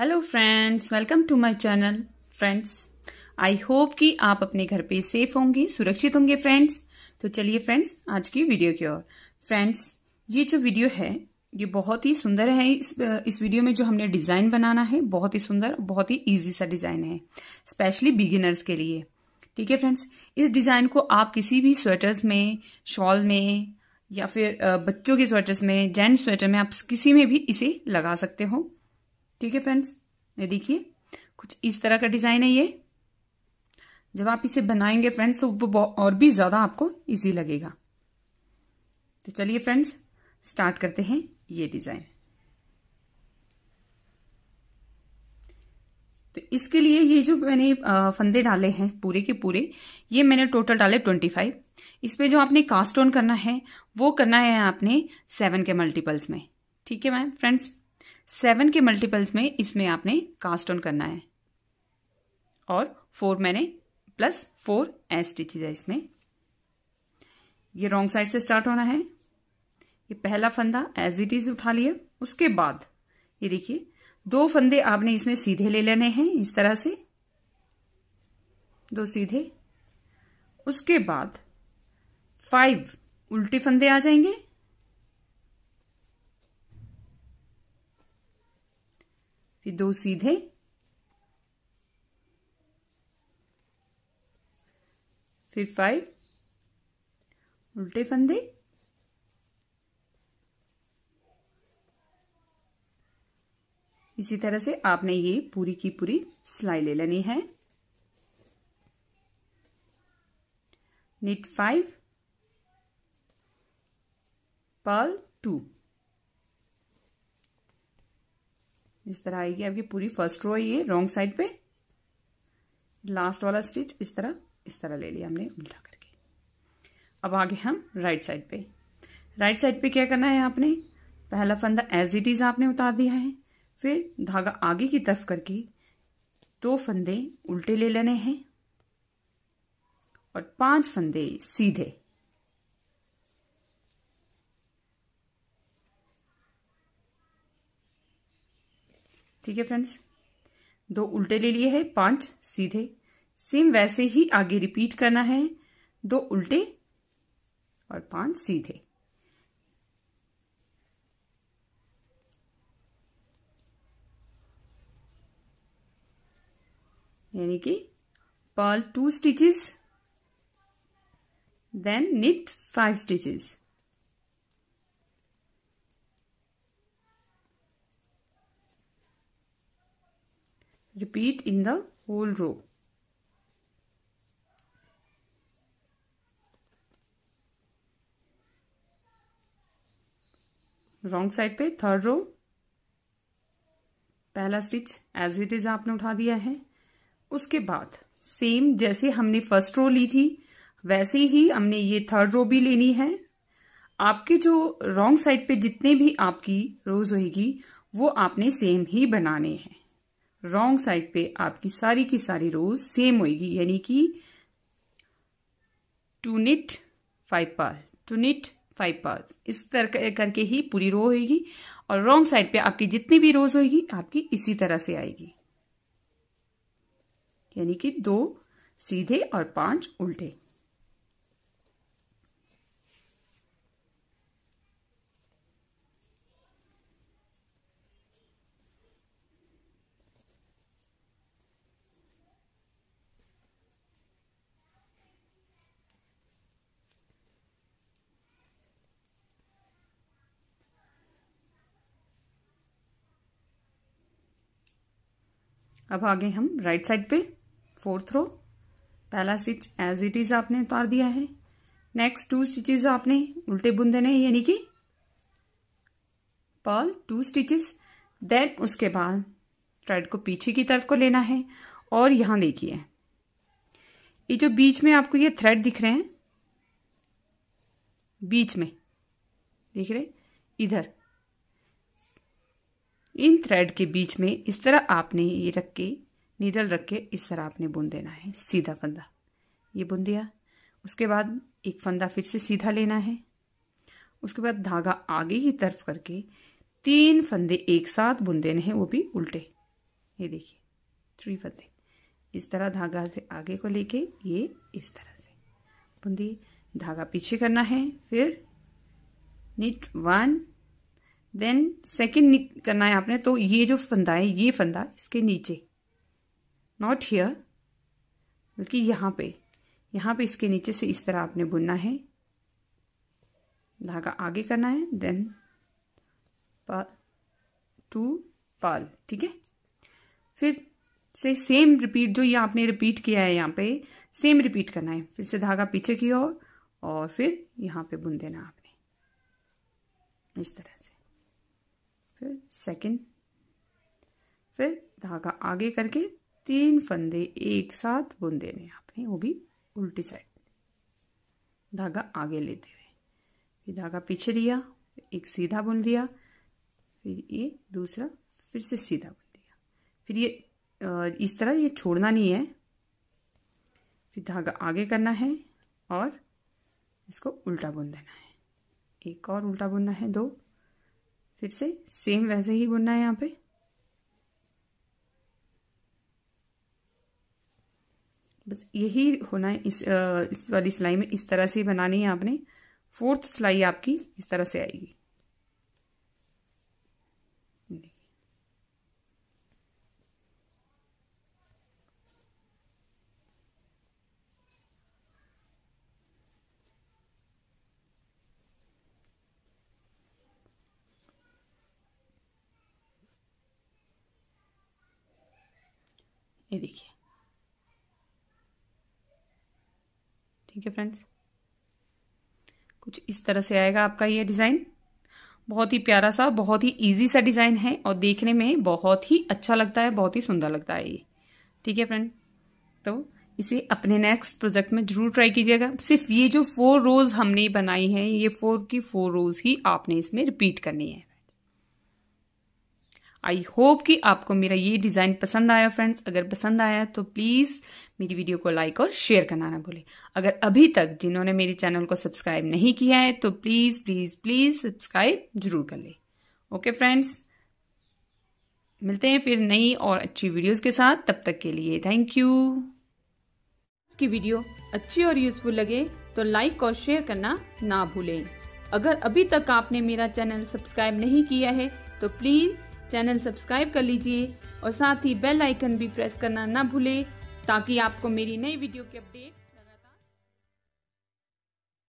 hello friends welcome to my channel friends I hope कि आप अपने घर पे सेफ होंगे सुरक्षित होंगे फ्रेंड्स तो चलिए फ्रेंड्स आज की वीडियो की ओर फ्रेंड्स ये जो वीडियो है ये बहुत ही सुंदर है इस इस वीडियो में जो हमने डिज़ाइन बनाना है बहुत ही सुंदर बहुत ही ईजी सा डिज़ाइन है स्पेशली बिगिनर्स के लिए ठीक है फ्रेंड्स इस डिज़ाइन को आप किसी भी स्वेटर्स में शॉल में या फिर बच्चों के स्वेटर्स में जेंट्स स्वेटर में आप किसी में भी इसे लगा सकते हो ठीक है फ्रेंड्स ये देखिए कुछ इस तरह का डिजाइन है ये जब आप इसे बनाएंगे फ्रेंड्स तो वो और भी ज्यादा आपको इजी लगेगा तो चलिए फ्रेंड्स स्टार्ट करते हैं ये डिजाइन तो इसके लिए ये जो मैंने फंदे डाले हैं पूरे के पूरे ये मैंने टोटल डाले ट्वेंटी फाइव इस पे जो आपने कास्ट ऑन करना है वो करना है आपने सेवन के मल्टीपल्स में ठीक है मैम फ्रेंड्स सेवन के मल्टीपल्स में इसमें आपने कास्ट ऑन करना है और फोर मैंने प्लस फोर एस स्टिचेज है इसमें ये रॉन्ग साइड से स्टार्ट होना है ये पहला फंदा एज इट इज उठा लिया उसके बाद ये देखिए दो फंदे आपने इसमें सीधे ले लेने हैं इस तरह से दो सीधे उसके बाद फाइव उल्टे फंदे आ जाएंगे ये दो सीधे फिर फाइव उल्टे फंदे इसी तरह से आपने ये पूरी की पूरी सिलाई ले लेनी है नीट फाइव पाल टू इस तरह आएगी आपकी पूरी फर्स्ट रो है ये रॉन्ग साइड पे लास्ट वाला स्टिच इस तरह इस तरह ले लिया हमने उल्टा करके अब आगे हम राइट साइड पे राइट साइड पे क्या करना है आपने पहला फंदा एज इट इज आपने उतार दिया है फिर धागा आगे की तरफ करके दो फंदे उल्टे ले लेने हैं और पांच फंदे सीधे ठीक है फ्रेंड्स दो उल्टे ले लिए हैं पांच सीधे सेम वैसे ही आगे रिपीट करना है दो उल्टे और पांच सीधे यानी कि purl two stitches then knit five stitches repeat in the whole row wrong side पे थर्ड रो पहला स्टिच एज इट इज आपने उठा दिया है उसके बाद सेम जैसे हमने फर्स्ट रो ली थी वैसे ही हमने ये थर्ड रो भी लेनी है आपके जो रॉन्ग साइड पे जितने भी आपकी रोज होगी वो आपने सेम ही बनाने हैं रॉन्ग साइड पे आपकी सारी की सारी रोज सेम होगी यानी कि two knit five purl two knit five purl इस तरह करके ही पूरी रो होगी और रॉन्ग साइड पे आपकी जितनी भी रोज होगी आपकी इसी तरह से आएगी यानी कि दो सीधे और पांच उल्टे अब आगे हम राइट साइड पे फोर्थ रो पहला स्टिच एज इट इज आपने उतार दिया है नेक्स्ट टू स्टिचेस आपने उल्टे बुन देने यानी कि पर्ल टू स्टिचेस देन उसके बाद थ्रेड को पीछे की तरफ को लेना है और यहां देखिए ये जो बीच में आपको ये थ्रेड दिख रहे हैं बीच में दिख रहे इधर इन थ्रेड के बीच में इस तरह आपने ये रख के नीडल रख के इस तरह आपने बुन देना है सीधा फंदा ये बुन दिया उसके बाद एक फंदा फिर से सीधा लेना है उसके बाद धागा आगे ही तरफ करके तीन फंदे एक साथ बुन देने हैं वो भी उल्टे ये देखिए थ्री फंदे इस तरह धागा से आगे को लेके ये इस तरह से बुन दिए धागा पीछे करना है फिर निट वन देन सेकेंड करना है आपने तो ये जो फंदा है ये फंदा इसके नीचे नॉट हियर बल्कि यहाँ पे यहाँ पे इसके नीचे से इस तरह आपने बुनना है धागा आगे करना है देन टू पाल ठीक है फिर से सेम रिपीट जो ये आपने रिपीट किया है यहाँ पे सेम रिपीट करना है फिर से धागा पीछे की ओर और, और फिर यहाँ पे बुन देना आपने इस तरह फिर सेकंड फिर धागा आगे करके तीन फंदे एक साथ बुन देने आपने वो भी उल्टी साइड धागा आगे लेते हुए फिर धागा पीछे लिया एक सीधा बुन लिया फिर ये दूसरा फिर से सीधा बुन दिया फिर ये इस तरह ये छोड़ना नहीं है फिर धागा आगे करना है और इसको उल्टा बुन देना है एक और उल्टा बुनना है दो फिर से सेम वैसे ही बुनना है यहाँ पे बस यही होना है इस, इस वाली सिलाई में इस तरह से बनानी है आपने फोर्थ सिलाई आपकी इस तरह से आएगी ये देखिए ठीक है फ्रेंड्स कुछ इस तरह से आएगा आपका ये डिज़ाइन बहुत ही प्यारा सा बहुत ही इजी सा डिज़ाइन है और देखने में बहुत ही अच्छा लगता है बहुत ही सुंदर लगता है ये ठीक है फ्रेंड तो इसे अपने नेक्स्ट प्रोजेक्ट में जरूर ट्राई कीजिएगा सिर्फ ये जो फोर रोज हमने बनाई है ये फोर की फोर रोज ही आपने इसमें रिपीट करनी है आई होप कि आपको मेरा ये डिज़ाइन पसंद आया फ्रेंड्स अगर पसंद आया तो प्लीज़ मेरी वीडियो को लाइक और शेयर करना ना भूलें अगर अभी तक जिन्होंने मेरे चैनल को सब्सक्राइब नहीं किया है तो प्लीज़ प्लीज़ प्लीज़ सब्सक्राइब जरूर कर ले ओके फ्रेंड्स मिलते हैं फिर नई और अच्छी वीडियोस के साथ तब तक के लिए थैंक यू की वीडियो अच्छी और यूजफुल लगे तो लाइक और शेयर करना ना भूलें अगर अभी तक आपने मेरा चैनल सब्सक्राइब नहीं किया है तो प्लीज़ चैनल सब्सक्राइब कर लीजिए और साथ ही बेल आइकन भी प्रेस करना ना भूलें ताकि आपको मेरी नई वीडियो की अपडेट